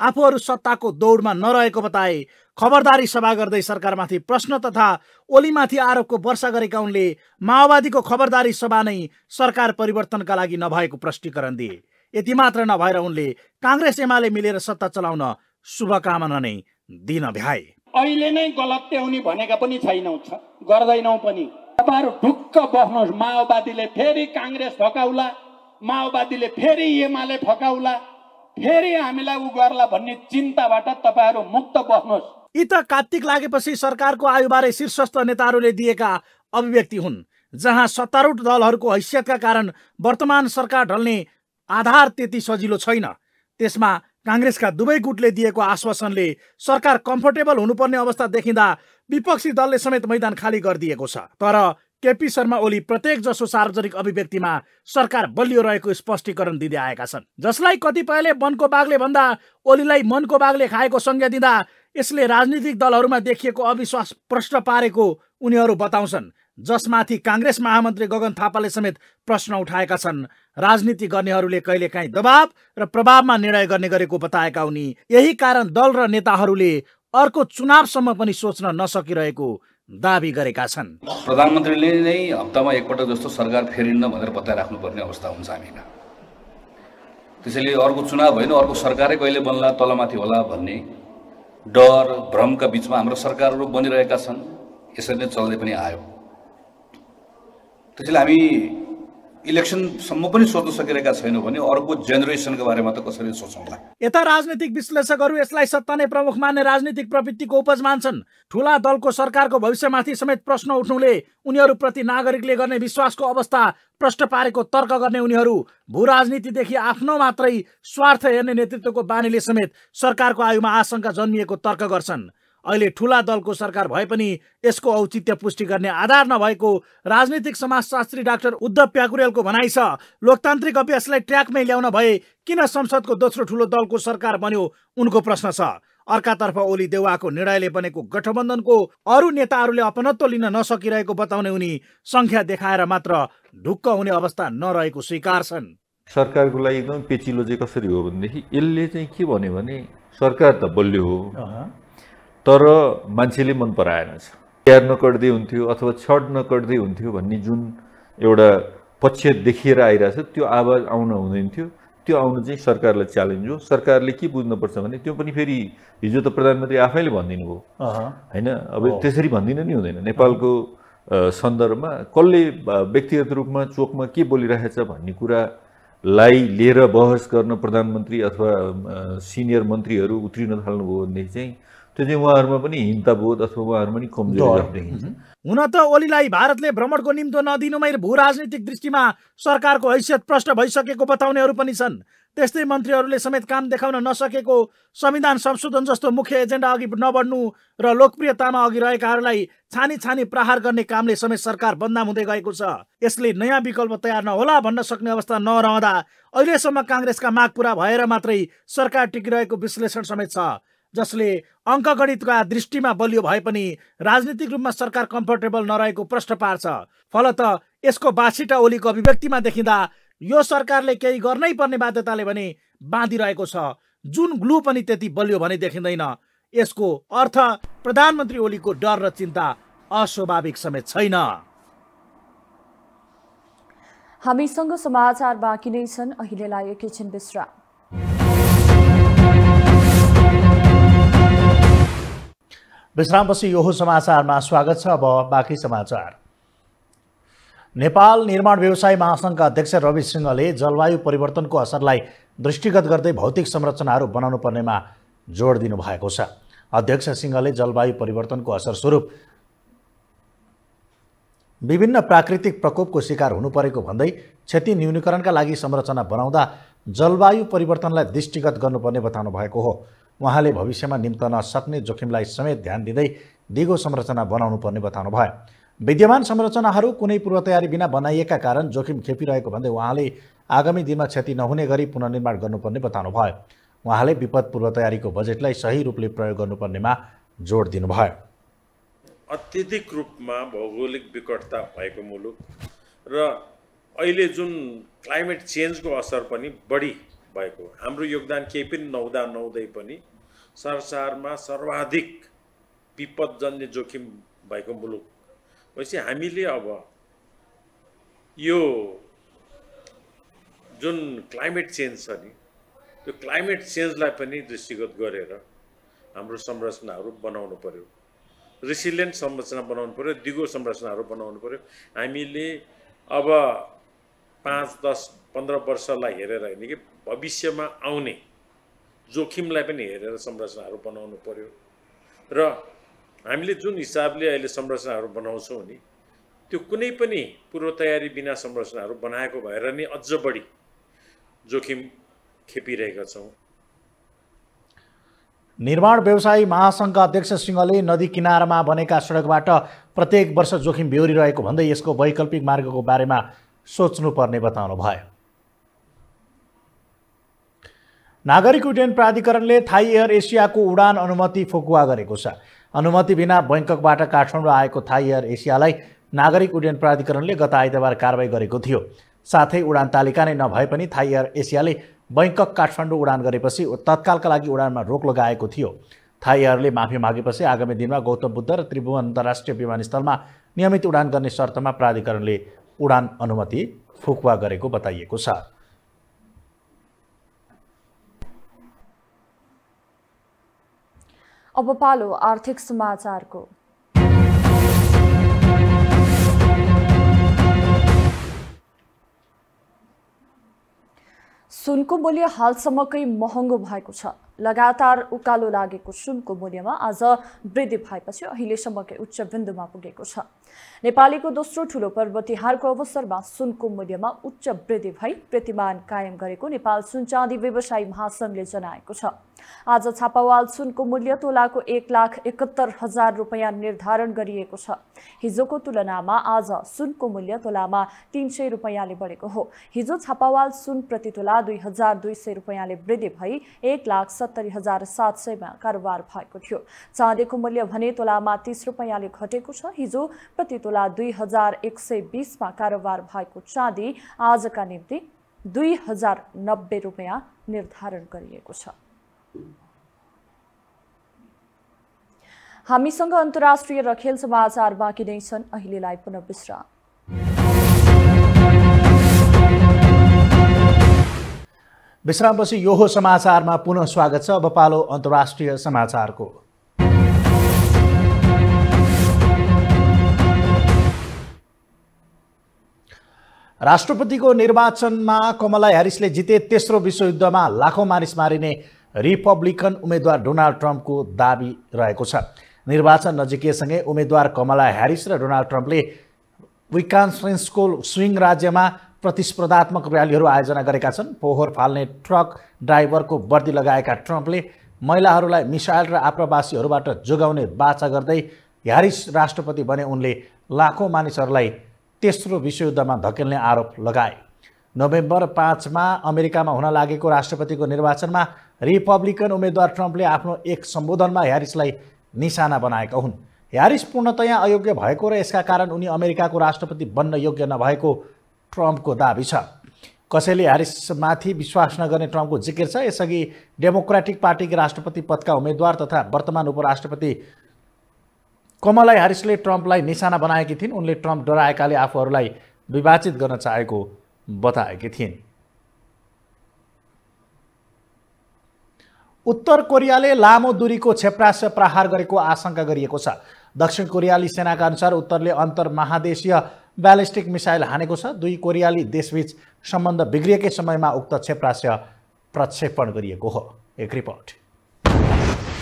आफूहरू सत्ताको दौडमा नरहेको बताए खबरदारी सभा गर्दै सरकारमाथि प्रश्न तथा ओलीमाथि आरोपको वर्षा गरेका उनले माओवादीको खबरदारी सभा नै सरकार परिवर्तनका लागि नभएको प्रष्टीकरण दिए यति मात्र नभएर उनले काङ्ग्रेस एमाले मिलेर सत्ता चलाउन शुभकामना नै दिन भ्याए अहिले नै गलत ल्याउने भनेका पनि छैनौ गर्दैनौ पनि तपाईँहरू ढुक्क बस्नुहोस् माओवादीले फेरि काङ्ग्रेस फकाउला माओवादीले फेरि एमाले फकाउला फेरि हामीलाई उ गर्ला भन्ने चिन्ताबाट तपाईँहरू मुक्त बस्नुहोस् यी त कार्तिक लागेपछि सरकारको आयुबारे शीर्षस्थ नेताहरूले दिएका अभिव्यक्ति हुन् जहाँ सत्तारूढ दलहरूको हैसियतका कारण वर्तमान सरकार ढल्ने आधार त्यति सजिलो छैन त्यसमा काङ्ग्रेसका दुवै गुटले दिएको आश्वासनले सरकार कम्फर्टेबल हुनुपर्ने अवस्था देखिँदा विपक्षी दलले समेत मैदान खाली गरिदिएको छ तर केपी शर्मा ओली प्रत्येक जसो सार्वजनिक अभिव्यक्तिमा सरकार बलियो रहेको स्पष्टीकरण दिँदै आएका छन् जसलाई कतिपयले मनको बाघले भन्दा ओलीलाई मनको बाघले खाएको संज्ञा दिँदा यसले राजनीतिक दलहरूमा देखिएको अविश्वास प्रश्न पारेको उनीहरू बताउँछन् जसमाथि काङ्ग्रेस महामन्त्री गगन थापाले समेत प्रश्न उठाएका छन् राजनीति गर्नेहरूले कहिलेकाहीँ दबाव र प्रभावमा निर्णय गर्ने गरेको बताएका उनी यही कारण दल र नेताहरूले अर्को चुनावसम्म पनि सोच्न नसकिरहेको दावी गरेका छन् प्रधानमन्त्रीले नै हप्तामा एकपल्ट जस्तो सरकार फेरिन्न भनेर बताइराख्नुपर्ने अवस्था हुन्छ हामीमा त्यसैले अर्को चुनाव होइन अर्को सरकारै कहिले बन्ला तलमाथि होला भन्ने डर भ्रमका बिचमा हाम्रो सरकारहरू बनिरहेका छन् यसरी नै चल्दै पनि आयो त्यसैले हामी इलेक्सनसम्म पनि सोच्न सकिरहेका छैनौँ भने अर्को जेनेरेसनको बारेमा त कसरी सोचौँला यता राजनीतिक विश्लेषकहरू यसलाई सत्ता नै प्रमुख मान्ने राजनीतिक प्रवृत्तिको उपज मान्छन् ठुला दलको सरकारको भविष्यमाथि समेत प्रश्न उठ्नुले उनीहरूप्रति नागरिकले गर्ने विश्वासको अवस्था प्रष्ट पारेको तर्क गर्ने उनीहरू भू राजनीतिदेखि आफ्नो मात्रै स्वार्थ हेर्ने नेतृत्वको बानीले समेत सरकारको आयुमा आशंका जन्मिएको तर्क गर्छन् अहिले ठुला दलको सरकार भए पनि यसको औचित्य पुष्टि गर्ने आधार नभएको राजनीतिक समाजशास्त्री डाक्टर उद्धव प्याकुरेलको भनाइ छ लोकतान्त्रिक अभ्यासलाई ट्र्याकमै ल्याउन भए किन संसदको दोस्रो ठुलो दलको सरकार बन्यो उनको प्रश्न छ अर्कातर्फ ओली देवाको निर्णयले बनेको गठबन्धनको अरू नेताहरूले अपनत्व लिन नसकिरहेको बताउने उनी सङ्ख्या देखाएर मात्र ढुक्क हुने अवस्था नरहेको स्वीकार छन् सरकारको लागि एकदम पेचिलो चाहिँ कसरी हो भनेदेखि यसले चाहिँ के भन्यो भने सरकार त बलियो हो तर मान्छेले मन पराएनछ क्यार नकट्दै हुन्थ्यो अथवा छड नकट्दै हुन्थ्यो भन्ने जुन एउटा पक्ष देखिएर आइरहेको छ त्यो आवाज आउन हुँदैन थियो त्यो आउनु चाहिँ सरकारलाई च्यालेन्ज हो सरकारले के बुझ्नुपर्छ भने त्यो पनि फेरि हिजो त प्रधानमन्त्री आफैले भनिदिनु भयो होइन अब त्यसरी भनिदिनु नि हुँदैन नेपालको सन्दर्भमा कसले व्यक्तिगत रूपमा चोकमा के बोलिरहेछ भन्ने कुरालाई लिएर बहस गर्न प्रधानमन्त्री अथवा सिनियर मन्त्रीहरू उत्रिन थाल्नुभयो भनेदेखि चाहिँ उहाँहरूमा हिंताबोध अथवा उहाँहरूमा त ओलीलाई भारतले भ्रमणको निम्तो नदिनुमै भू राजनीतिक दृष्टिमा सरकारको हैसियत प्रष्ट भइसकेको बताउनेहरू पनि छन् त्यस्तै मन्त्रीहरूले समेत काम देखाउन नसकेको संविधान संशोधन जस्तो मुख्य एजेन्डा अघि नबढ्नु र लोकप्रियतामा अघि रहेकाहरूलाई छानी छानी प्रहार गर्ने कामले समेत सरकार बदनाम हुँदै गएको छ यसले नयाँ विकल्प तयार नहोला भन्न सक्ने अवस्था नरहँदा अहिलेसम्म काङ्ग्रेसका माग पूरा भएर मात्रै सरकार टिकिरहेको विश्लेषण समेत छ जसले अङ्कगणितका दृष्टिमा बलियो भए पनि राजनीतिक रूपमा सरकार कम्फर्टेबल नरहेको प्रश्न पार्छ फलत यसको बासिटा ओलीको अभिव्यक्तिमा देखिँदा यो सरकारले केही गर्नै पर्ने बाध्यताले भने बाँधिरहेको छ जुन ग्लु पनि त्यति बलियो भने देखिँदैन यसको अर्थ प्रधानमन्त्री ओलीको डर र चिन्ता अस्वाभाविक समेत छैन हामीसँग समाचार बाँकी नै छन् अहिलेलाई एकैछिन विश्राम विश्रामपछि यो समाचारमा स्वागत छ अब बाँकी समाचार नेपाल निर्माण व्यवसाय महासङ्घका अध्यक्ष रवि सिंहले जलवायु परिवर्तनको असरलाई दृष्टिगत गर्दै भौतिक संरचनाहरू बनाउनु पर्नेमा जोड दिनुभएको छ अध्यक्ष सिंहले जलवायु परिवर्तनको असर स्वरूप विभिन्न प्राकृतिक प्रकोपको शिकार हुनु परेको भन्दै क्षति न्यूनीकरणका लागि संरचना बनाउँदा जलवायु परिवर्तनलाई दृष्टिगत गर्नुपर्ने बताउनु भएको हो उहाँले भविष्यमा निम्तन सक्ने जोखिमलाई समेत ध्यान दिँदै दिगो संरचना बनाउनु पर्ने बताउनु भयो विद्यमान संरचनाहरू कुनै पूर्व तयारी बिना बनाइएका कारण जोखिम खेपिरहेको भन्दै उहाँले आगामी दिनमा क्षति नहुने गरी पुनर्निर्माण गर्नुपर्ने बताउनु भयो उहाँले विपद पूर्व तयारीको बजेटलाई सही रूपले प्रयोग गर्नुपर्नेमा जोड दिनुभयो अत्यधिक रूपमा भौगोलिक विकटता भएको मुलुक र अहिले जुन क्लाइमेट चेन्जको असर पनि बढी भएको हाम्रो योगदान केही पनि नहुँदा नहुँदै पनि संसारमा सर्वाधिक विपदजन्य जोखिम भएको मुलुक भएपछि हामीले अब यो जुन क्लाइमेट चेन्ज छ नि त्यो क्लाइमेट चेन्जलाई पनि दृष्टिगत गरेर हाम्रो संरचनाहरू बनाउनु पऱ्यो रिसिलियन्ट संरचना बनाउनु पऱ्यो दिगो संरचनाहरू बनाउनु पऱ्यो हामीले अब पाँच दस पन्ध्र वर्षलाई हेरेर होइन कि भविष्यमा आउने जोखिमलाई पनि हेरेर संरचनाहरू बनाउनु पर्यो र हामीले जुन हिसाबले अहिले संरचनाहरू बनाउँछौँ नि त्यो कुनै पनि पूर्व तयारी बिना संरचनाहरू बनाएको भएर नै अझ बढी जोखिम खेपिरहेका छौँ निर्माण व्यवसायी महासङ्घका अध्यक्ष सिंहले नदी किनारमा बनेका सडकबाट प्रत्येक वर्ष जोखिम बेहोरिरहेको भन्दै यसको वैकल्पिक मार्गको बारेमा सोच्नुपर्ने बताउनु भयो नागरिक उड्डयन प्राधिकरणले थाई एयर एसियाको उडान अनुमति फुकुवा गरेको छ अनुमति बिना बैङ्ककबाट काठमाडौँ आएको थाई एयर एसियालाई नागरिक उड्डयन प्राधिकरणले गत आइतबार कारवाही गरेको थियो साथै उडान तालिका नै नभए पनि थाई एयर एसियाले बैङ्कक काठमाडौँ उडान गरेपछि तत्कालका लागि उडानमा रोक लगाएको थियो थाई एयरले माफी मागेपछि आगामी दिनमा गौतम बुद्ध र त्रिभुवन अन्तर्राष्ट्रिय विमानस्थलमा नियमित उडान गर्ने शर्तमा प्राधिकरणले उडान अनुमति फुकुवा गरेको बताइएको छ अब पालो आर्थिक समाचारको सुनको मूल्य हालसम्मकै महँगो भएको छ लगातार उकालो लागेको सुनको मूल्यमा आज वृद्धि भएपछि अहिलेसम्मकै उच्च बिन्दुमा पुगेको छ नेपालीको दोस्रो ठुलो पर्व तिहारको अवसरमा सुनको मूल्यमा उच्च वृद्धि भई प्रतिमान कायम गरेको नेपाल सुनचाँदी व्यवसायी महासङ्घले जनाएको छ आज छापावाल सुनको मूल्य तोलाको एक लाख एकहत्तर हजार रुपियाँ निर्धारण गरिएको छ हिजोको तुलनामा आज सुनको मूल्य तोलामा तिन सय रुपियाँले बढेको हो हिजो छापावाल सुन प्रति तोला दुई हजार दुई सय रुपियाँले वृद्धि भई एक लाख सत्तरी हजार सात सयमा कारोबार भएको थियो चाँदीको मूल्य भने तोलामा तिस रुपियाँले घटेको छ हिजो प्रति तोला दुई हजार एक सय बिसमा कारोबार भएको चाँदी आजका निम्ति दुई हजार नब्बे रुपियाँ निर्धारण गरिएको छ हामीसँग अन्तर्राष्ट्रिय र खेल समाचार बाँकी नै छन् अहिलेलाई पुनः विश्राम विश्रामपछि यो हो समाचारमा पुनः स्वागत छ अब पालो अन्तर्राष्ट्रिय समाचारको राष्ट्रपतिको निर्वाचनमा कमला ह्यारिसले जिते तेस्रो विश्वयुद्धमा लाखौँ मानिस मारिने रिपब्लिकन उम्मेद्वार डोनाल्ड ट्रम्पको दावी रहेको छ निर्वाचन नजिकैसँगै उम्मेद्वार कमला ह्यारिस र डोनाल्ड ट्रम्पले विकान्सको स्विङ राज्यमा प्रतिस्पर्धात्मक र्यालीहरू आयोजना गरेका छन् पोहोर फाल्ने ट्रक ड्राइभरको वर्दी लगाएका ट्रम्पले महिलाहरूलाई मिसाइल र आप्रवासीहरूबाट जोगाउने बाचा गर्दै ह्यारिस राष्ट्रपति बने उनले लाखौँ मानिसहरूलाई तेस्रो विश्वयुद्धमा धकेल्ने आरोप लगाए नोभेम्बर पाँचमा अमेरिकामा हुन लागेको राष्ट्रपतिको निर्वाचनमा रिपब्लिकन उम्मेद्वार ट्रम्पले आफ्नो एक सम्बोधनमा ह्यारिसलाई निशाना बनाएका हुन् ह्यारिस पूर्णतया अयोग्य भएको र यसका कारण उनी अमेरिकाको राष्ट्रपति बन्न योग्य नभएको ट्रम्पको दावी छ कसैले ह्यारिसमाथि विश्वास नगर्ने ट्रम्पको जिकिर छ यसअघि डेमोक्रेटिक पार्टीकी राष्ट्रपति पदका उम्मेद्वार तथा वर्तमान उपराष्ट्रपति कमला ह्यारिसले ट्रम्पलाई निशाना बनाएकी थिइन् उनले ट्रम्प डराएकाले आफूहरूलाई विभाजित गर्न चाहेको बताएकी थिइन् उत्तर कोरियाले लामो दूरीको क्षेप्रास प्रहार गरेको आशंका गरिएको छ दक्षिण कोरियाली सेनाका अनुसार उत्तरले अन्तर महादेशीय ब्यालिस्टिक मिसाइल हानेको छ दुई कोरियाली देशबीच सम्बन्ध बिग्रिएकै समयमा उक्त क्षेप्रास प्रक्षेपण गरिएको हो एक रिपोर्ट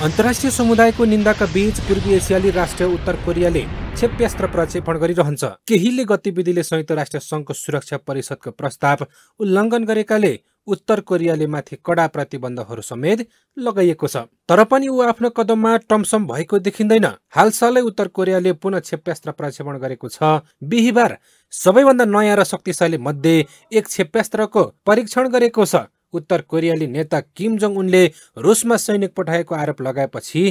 अन्तर्राष्ट्रिय समुदायको निन्दाका बीच पूर्वी एसियाली राष्ट्र उत्तर कोरियाले क्षेप्यास्त्र प्रक्षेपण गरिरहन्छ केहीले गतिविधिले संयुक्त राष्ट्र संघको सुरक्षा परिषदको प्रस्ताव उल्लङ्घन गरेकाले उत्तर कोरियाले माथि कडा प्रतिबन्धहरू समेत लगाइएको छ तर पनि ऊ आफ्नो कदममा टमसम भएको देखिँदैन हालसालै उत्तर कोरियाले पुनः क्षेप्यास्त्र प्रक्षेपण गरेको छ बिहिबार सबैभन्दा नयाँ र शक्तिशाली मध्ये एक क्षेप्यास्त्रको परीक्षण गरेको छ उत्तर कोरियाली नेता किम जोङ उनले रुसमा सैनिक पठाएको आरोप लगाएपछि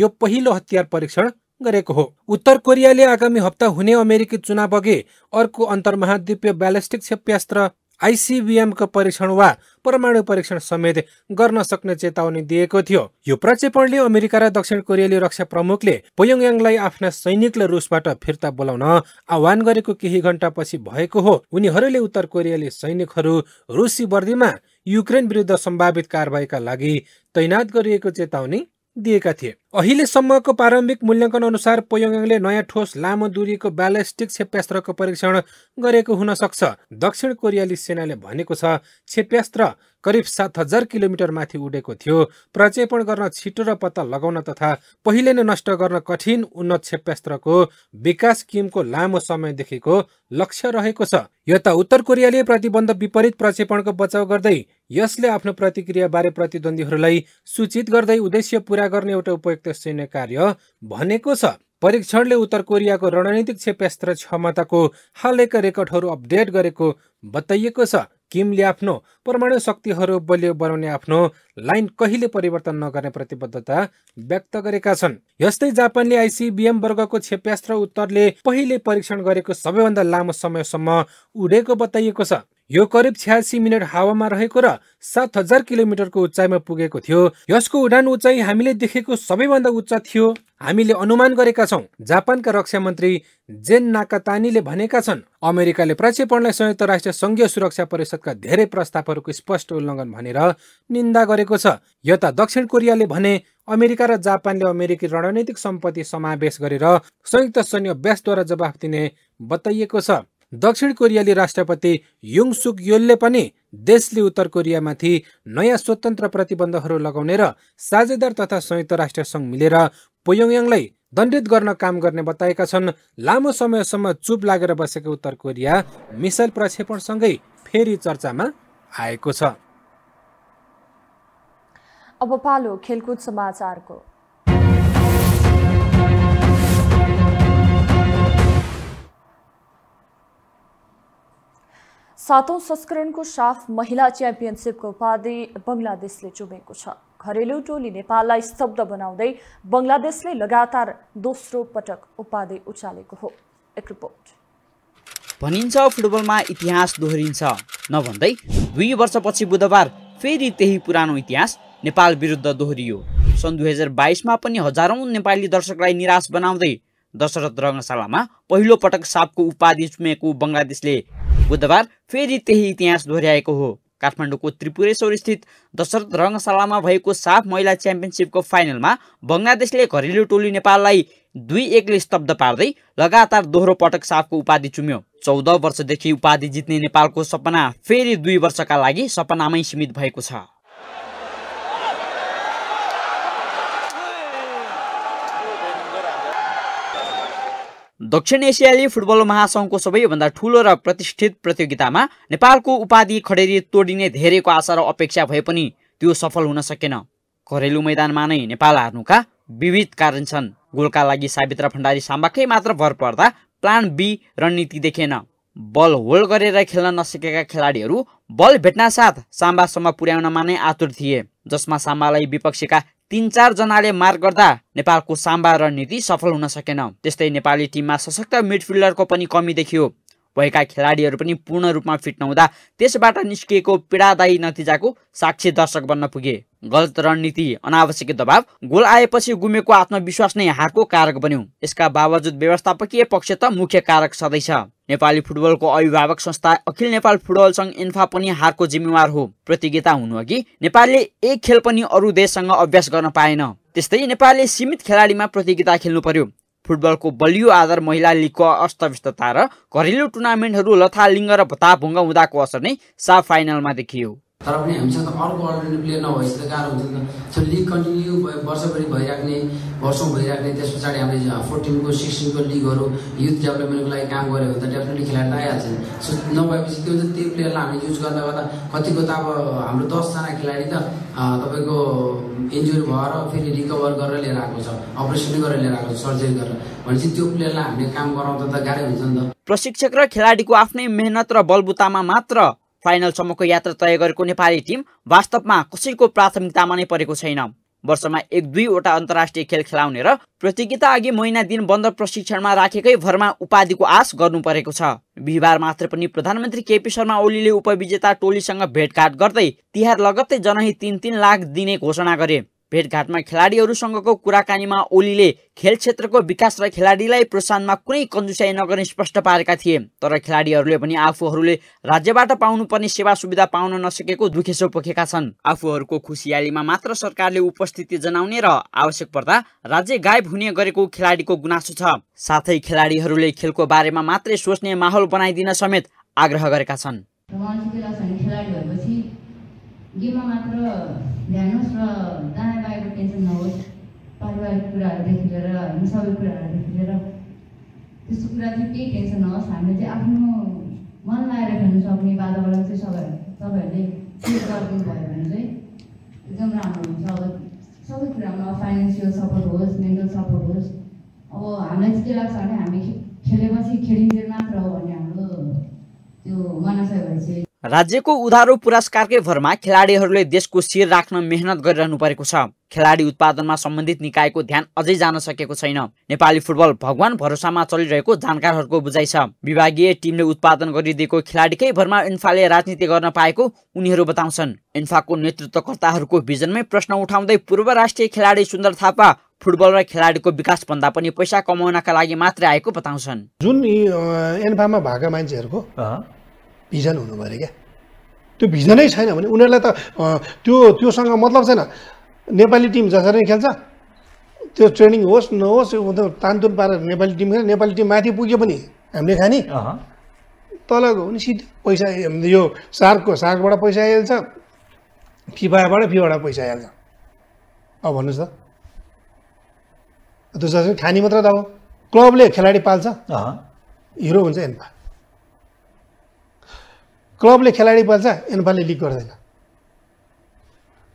यो पहिलो हतियार परीक्षण गरेको हो उत्तर कोरियाले आगामी हप्ता हुने अमेरिकी चुनाव अघि अर्को अन्तर्महाद्वीपीय ब्यालेस्टिक क्षेप्यास्त्र आइसिबिएमको परीक्षण वा परमाणु परीक्षण समेत गर्न सक्ने चेतावनी दिएको थियो यो प्रक्षेपणले अमेरिका र दक्षिण कोरियाली रक्षा प्रमुखले पोयोङयाङलाई आफ्ना सैनिकले रुसबाट फिर्ता बोलाउन आह्वान गरेको केही घण्टापछि भएको हो उनीहरूले उत्तर कोरियाली सैनिकहरू रुसी वर्दीमा युक्रेन विरुद्ध सम्भावित कारवाहीका लागि तैनात गरिएको चेतावनी दिएका थिए अहिलेसम्मको प्रारम्भिक मूल्याङ्कन अनुसार पोयोङले नयाँ ठोस लामो दूरीको ब्यालेस्टिक क्षेप्यास्त्रको परीक्षण गरेको हुन सक्छ दक्षिण कोरियाली सेनाले भनेको छ क्षेप्यास्त्र करिब सात हजार किलोमिटर माथि उडेको थियो प्रक्षेपण गर्न छिटो र पत्ता लगाउन तथा पहिले नै नष्ट गर्न कठिन उन्नत क्षेप्यास्त्रको विकास किमको लामो समयदेखिको लक्ष्य रहेको छ यो त उत्तर कोरियाले प्रतिबन्ध विपरीत प्रक्षेपणको बचाउ गर्दै यसले आफ्नो प्रतिक्रियाबारे प्रतिद्वन्दीहरूलाई सूचित गर्दै उद्देश्य पूरा गर्ने एउटा उपयोग अतिरिक्त सैन्य कार्य भनेको छ परीक्षणले उत्तर कोरियाको रणनीतिक क्षेपेस्त्र क्षमताको हालैका रेकर्डहरू अपडेट गरेको बताइएको छ किमले आफ्नो परमाणु शक्तिहरू बलियो बनाउने आफ्नो लाइन कहिले परिवर्तन नगर्ने प्रतिबद्धता व्यक्त गरेका छन् यस्तै जापानले आइसिबिएम वर्गको क्षेप्यास्त्र उत्तरले पहिले परीक्षण गरेको सबैभन्दा लामो समयसम्म उडेको बताइएको छ यो करिब छ्यासी मिनट हावामा रहेको र सात हजार किलोमिटरको उचाइमा पुगेको थियो यसको उडान उचाइ हामीले देखेको सबैभन्दा उच्च थियो हामीले अनुमान गरेका छौँ जापानका रक्षा मन्त्री जेन नाकातानीले भनेका छन् अमेरिकाले प्रक्षेपणलाई संयुक्त राष्ट्र सङ्घीय सुरक्षा परिषदका धेरै प्रस्तावहरूको स्पष्ट उल्लङ्घन भनेर निन्दा गरेको छ यता दक्षिण कोरियाले भने अमेरिका र जापानले अमेरिकी रणनीतिक सम्पत्ति समावेश गरेर संयुक्त सैन्य अभ्यासद्वारा जवाफ दिने बताइएको छ दक्षिण कोरियाली राष्ट्रपति युङ सुक योलले पनि देशले उत्तर कोरियामाथि नयाँ स्वतन्त्र प्रतिबन्धहरू लगाउने र साझेदार तथा संयुक्त राष्ट्रसङ्घ मिलेर पोयोङयाङलाई दण्डित गर्न काम गर्ने बताएका छन् लामो समयसम्म चुप लागेर बसेको उत्तर कोरिया मिसाइल प्रक्षेपणसँगै फेरि चर्चामा आएको छ अब पालो खेलकुद समाचारको सातौं संस्करणको साफ महिला च्याम्पियनसिपको उपाधि बङ्गलादेशले चुमेको छ घरेलु टोली नेपाललाई स्तब्ध बनाउँदै बङ्गलादेशले लगातार दोस्रो पटक उपाधि उचालेको हो एक रिपोर्ट भनिन्छ फुटबलमा इतिहास दोहोरिन्छ नभन्दै दुई वर्षपछि बुधबार फेरि त्यही पुरानो इतिहास नेपाल विरुद्ध दोहोरियो सन् दुई हजार बाइसमा पनि हजारौँ नेपाली दर्शकलाई निराश बनाउँदै दशरथ रङ्गशालामा पहिलो पटक सापको उपाधि चुमेको बङ्गलादेशले बुधबार फेरि त्यही इतिहास दोहोऱ्याएको हो काठमाडौँको त्रिपुरेश्वर स्थित दशरथ रङ्गशालामा भएको साफ महिला च्याम्पियनसिपको फाइनलमा बङ्गलादेशले घरेलु टोली नेपाललाई दुई एकले स्तब्ध पार्दै लगातार दोहोरो पटक साफको उपाधि चुम्यो चौध वर्षदेखि उपाधि जित्ने नेपालको सपना फेरि दुई वर्षका लागि सपनामै सीमित भएको छ दक्षिण एसियाली फुटबल महासङ्घको सबैभन्दा ठुलो र प्रतिष्ठित प्रतियोगितामा नेपालको उपाधि खडेरी तोडिने धेरैको आशा र अपेक्षा भए पनि त्यो सफल हुन सकेन घरेलु मैदानमा नै नेपाल हार्नुका विविध कारण छन् गोलका लागि साबित्र भण्डारी साम्बाकै मात्र भर पर्दा प्लान बी रणनीति देखेन बल होल्ड गरेर खेल्न नसकेका खेलाडीहरू बल साथ साम्बासम्म पुर्याउनमा नै आतुर थिए जसमा साम्बालाई विपक्षीका तिन चारजनाले मार गर्दा नेपालको साम्बा रणनीति सफल हुन सकेन त्यस्तै नेपाली टिममा सशक्त मिडफिल्डरको पनि कमी देखियो भएका खेलाडीहरू पनि पूर्ण रूपमा फिट नहुँदा त्यसबाट निस्किएको पीडादायी नतिजाको साक्षी दर्शक बन्न पुगे गलत रणनीति अनावश्यक दबाव गोल आएपछि गुमेको आत्मविश्वास नै हारको कारक बन्यो यसका बावजुद व्यवस्थापकीय पक्ष त मुख्य कारक सधैँ छ नेपाली फुटबलको अभिभावक संस्था अखिल नेपाल फुटबल सङ्घ इन्फा पनि हारको जिम्मेवार हो प्रतियोगिता हुनु अघि नेपालले एक खेल पनि अरू देशसँग अभ्यास गर्न पाएन त्यस्तै नेपालले सीमित खेलाडीमा प्रतियोगिता खेल्नु पर्यो फुटबलको बलियो आधार महिला लिगको अस्तव्यस्तता र घरेलु टुर्नामेन्टहरू लथालिङ्ग र भत्ताभुङ्ग हुँदाको असर नै साफ फाइनलमा देखियो तर पनि हामीसँग अर्को अल्टरनेटिभ प्लेयर नभएपछि त गाह्रो हुन्छ नि त त्यो लिग कन्टिन्यू भयो वर्षभरि भइराख्ने वर्षौँ भइराख्ने त्यस पछाडि हामीले फोर्टिनको सिक्सटिनको लिगहरू युथ डेभलपमेन्टको लागि काम गऱ्यो भने त डेफिनेटली खेलाडी आइहाल्छन् आइहाल्छ नि सो नभएपछि त्यो चाहिँ त्यो प्लेयरलाई हामीले युज गर्दा गर्दा कतिको त अब हाम्रो दसजना खेलाडी त तपाईँको इन्जुरी भएर फेरि रिकभर गरेर लिएर आएको छ अपरेसन गरेर लिएर आएको छ सर्जरी गरेर भनेपछि त्यो प्लेयरलाई हामीले काम गराउँदा त गाह्रै हुन्छ नि त प्रशिक्षक र खेलाडीको आफ्नै मेहनत र बलबुतामा मात्र फाइनलसम्मको यात्रा तय गरेको नेपाली टिम वास्तवमा कसैको प्राथमिकतामा नै परेको छैन वर्षमा एक दुईवटा अन्तर्राष्ट्रिय खेल खेलाउने र प्रतियोगिता अघि महिना दिन बन्द प्रशिक्षणमा राखेकै भरमा उपाधिको आश गर्नु परेको छ बिहिबार मात्र पनि प्रधानमन्त्री केपी शर्मा ओलीले उपविजेता टोलीसँग भेटघाट गर्दै तिहार लगत्तै जनहित तिन तिन लाख दिने घोषणा गरे भेटघाटमा खेलाडीहरूसँगको कुराकानीमा ओलीले खेल क्षेत्रको विकास र खेलाडीलाई प्रोत्साहनमा कुनै कन्जुसाई नगर्ने स्पष्ट पारेका थिए तर खेलाडीहरूले पनि आफूहरूले राज्यबाट पाउनुपर्ने सेवा सुविधा पाउन नसकेको दुखेसो पोखेका छन् आफूहरूको खुसियालीमा मात्र सरकारले उपस्थिति जनाउने र आवश्यक पर्दा राज्य गायब हुने गरेको खेलाडीको गुनासो छ साथै खेलाडीहरूले खेलको बारेमा मात्रै सोच्ने माहौल बनाइदिन समेत आग्रह गरेका छन् गेममा मात्र ध्यान होस् र दायाँ बायाँको टेन्सन नहोस् पारिवारिक कुराहरूदेखि लिएर होइन सबै कुराहरूदेखि लिएर त्यस्तो कुरा चाहिँ केही टेन्सन नहोस् हामीले चाहिँ आफ्नो मन लाएर खेल्नु सक्ने वातावरण चाहिँ सबै तपाईँहरूले सेयर गरिदिनु भयो भने चाहिँ एकदम राम्रो हुन्छ अब सबै कुरामा फाइनेन्सियल सपोर्ट होस् मेन्टल सपोर्ट होस् अब हामीलाई चाहिँ के लाग्छ भने हामी खेलेपछि खेलिन्छ मात्र हो भन्ने हाम्रो त्यो भए भएपछि राज्यको उधारो पुरस्कारकै भरमा खेलाडीहरूले देशको शिर राख्न मेहनत गरिरहनु परेको छ खेलाडी उत्पादनमा सम्बन्धित निकायको ध्यान अझै जान सकेको छैन नेपाली फुटबल भगवान भरोसामा चलिरहेको जानकारहरूको बुझाइ छ विभागीय टिमले उत्पादन गरिदिएको खेलाडीकै भरमा इन्फाले राजनीति गर्न पाएको उनीहरू बताउँछन् इन्फाको नेतृत्वकर्ताहरूको भिजनमै प्रश्न उठाउँदै पूर्व राष्ट्रिय खेलाडी सुन्दर थापा फुटबल र खेलाडीको विकास भन्दा पनि पैसा कमाउनका लागि मात्रै आएको बताउँछन् जुन एन्फामा भएका मान्छेहरूको भिजन हुनु पऱ्यो क्या त्यो भिजनै छैन भने उनीहरूलाई त त्यो त्योसँग मतलब छैन नेपाली टिम जसरी नै खेल्छ त्यो ट्रेनिङ होस् नहोस् तानतुन पारेर नेपाली टिम खेल्छ नेपाली टिम माथि पुग्यो पनि हामीले खाने तल गयो भने सिधै पैसा यो सार्कको सार्कबाट पैसा आइहाल्छ फिफाबाट फिफाबाट पैसा आइहाल्छ अब भन्नुहोस् त त्यो जसरी खाने मात्र त अब क्लबले खेलाडी पाल्छ हिरो हुन्छ हेर्नु क्लबले खेलाडी बल्छ एनपालले लिग गर्दैन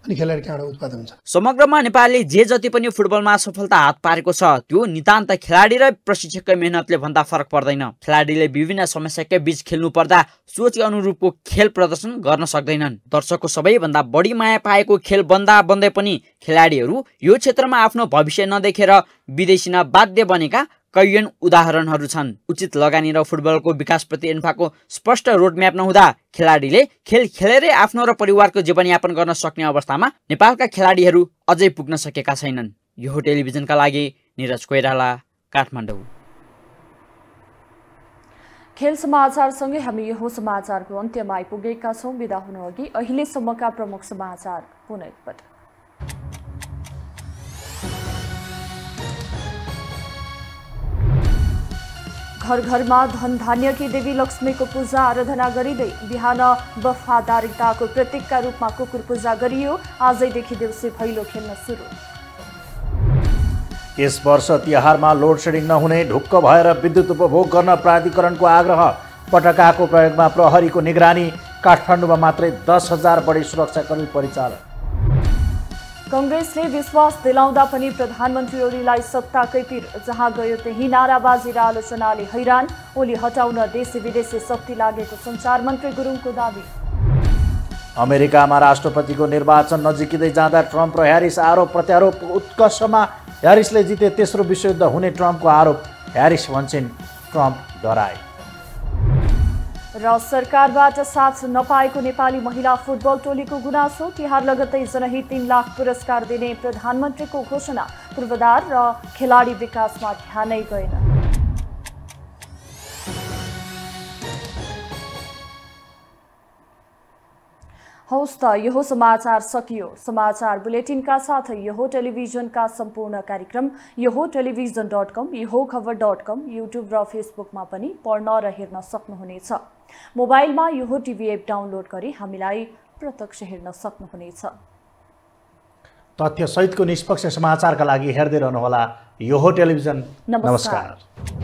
अनि खेलाडी कहाँबाट उत्पादन हुन्छ समग्रमा नेपालले जे जति पनि फुटबलमा सफलता हात पारेको छ त्यो नितान्त खेलाडी र प्रशिक्षकको मेहनतले भन्दा फरक पर्दैन खेलाडीले विभिन्न समस्याकै बीच खेल्नु पर्दा सोचे अनुरूपको खेल प्रदर्शन गर्न सक्दैनन् दर्शकको सबैभन्दा बढी माया पाएको खेल बन्दा बन्दै पनि खेलाडीहरू यो क्षेत्रमा आफ्नो भविष्य नदेखेर विदेशी बाध्य बनेका कैयन उदाहरणहरू छन् उचित लगानी र फुटबलको विकासप्रति एन्फाको स्पष्ट रोडम्याप नहुँदा खेलाडीले खेल खेलेरै आफ्नो र परिवारको जीवनयापन गर्न सक्ने अवस्थामा नेपालका खेलाडीहरू अझै पुग्न सकेका छैनन् यो टेलिभिजनका लागि निरज कोइराला काठमाडौँ खेल समाचारसँगै हामी यो समाचारको अन्त्यमा आइपुगेका छौँ बिदा हुनु अघि अहिलेसम्मका प्रमुख समाचार पुनः एकपटक घर घरमा धन की देवी लक्ष्मीको पूजा आराधना गरिँदै बिहान वफादारिताको प्रतीकका रूपमा कुकुर पूजा गरियो आजैदेखि देउसी भैलो खेल्न सुरु यस वर्ष तिहारमा लोड सेडिङ नहुने ढुक्क भएर विद्युत उपभोग गर्न प्राधिकरणको आग्रह पटकाको प्रयोगमा प्रहरीको निगरानी काठमाडौँमा मात्रै दस हजार बढी सुरक्षाकर्मी परिचालन कङ्ग्रेसले विश्वास दिलाउँदा पनि प्रधानमन्त्री ओलीलाई सत्ताकै पिर जहाँ गयो त्यही नाराबाजी र आलोचनाले हैरान ओली हटाउन देशी विदेशी शक्ति लागेको संसार मन्त्री गुरुङको दावी अमेरिकामा राष्ट्रपतिको निर्वाचन नजिकिँदै जाँदा ट्रम्प र ह्यारिस आरोप प्रत्यारोप उत्कर्षमा ह्यारिसले जिते तेस्रो विश्वयुद्ध हुने ट्रम्पको आरोप ह्यारिस भन्छन् ट्रम्प डराए र सरकारबाट साथ नपाएको नेपाली महिला फुटबल टोलीको गुनासो तिहार लगतै जनहित तीन लाख पुरस्कार दिने प्रधानमन्त्रीको घोषणा पूर्वाधार र खेलाडी विकासमा ध्यानै गएन हौस् त यो समाचार सकियो समाचार बुलेटिनका साथ यो टेलिभिजनका सम्पूर्ण कार्यक्रम यो टेलिभिजन डट कम यो खबर डट कम युट्युब र फेसबुकमा पनि पढ्न र हेर्न सक्नुहुनेछ मोबाइलमा यो टिभी एप डाउनलोड गरी हामीलाई प्रत्यक्ष हेर्न सक्नुहुनेछ तथ्यसहितको निष्पक्ष समाचारका लागि हेर्दै रहनुहोला यो टेलिभिजन नमस्कार